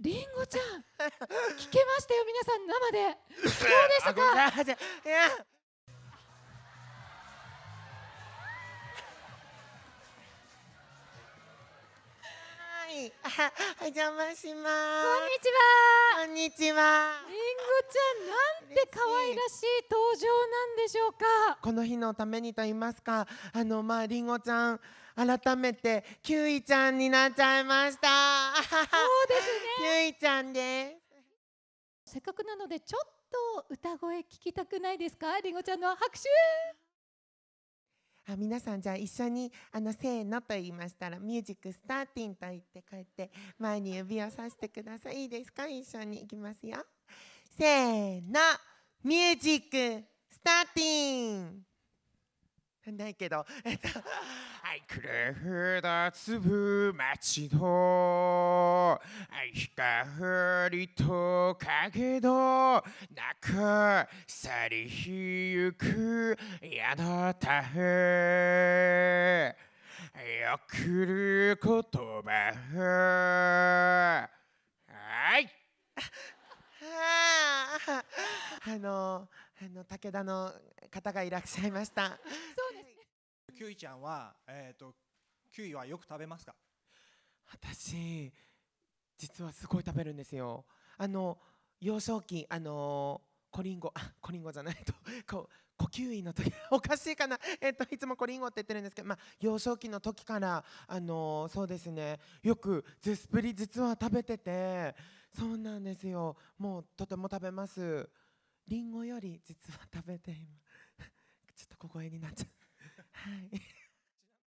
りんごちゃん聞けましたよ皆さん生でどうでしたかはい、お邪魔します。こんにちは。こんにちは。ちゃんなんて可愛らしい登場なんでしょうかこの日のためにと言いますかあのまありんごちゃん改めてキュウイちゃんになっちゃいましたそうですねキュウイちゃんですせっかくなのでちょっと歌声聞きたくないですかりんごちゃんの拍手あ皆さんじゃあ一緒にあのせーのと言いましたらミュージックスターティンと言ってこうやって前に指をさしてくださいいいですか一緒に行きますよ。せーのミュージックスターティンないけど、えっと、はい、だつぶまちの、はい、光と影の中、去りひゆくやなたへ、よくる言葉あのあの武田の方がいらっしゃいました。そうです、ね。キュウイちゃんはえっ、ー、とキュウイはよく食べますか？私実はすごい食べるんですよ。あの幼少期あのコリンゴあコリンゴじゃないと こう呼吸の時おかしいかな、えっと、いつもコリンゴって言ってるんですけど、まあ、幼少期の時から、あのそうですねよくズスプリ実は食べててそうなんですよもうとても食べますりんごより実は食べています。ちょっと小声になっちゃう。はい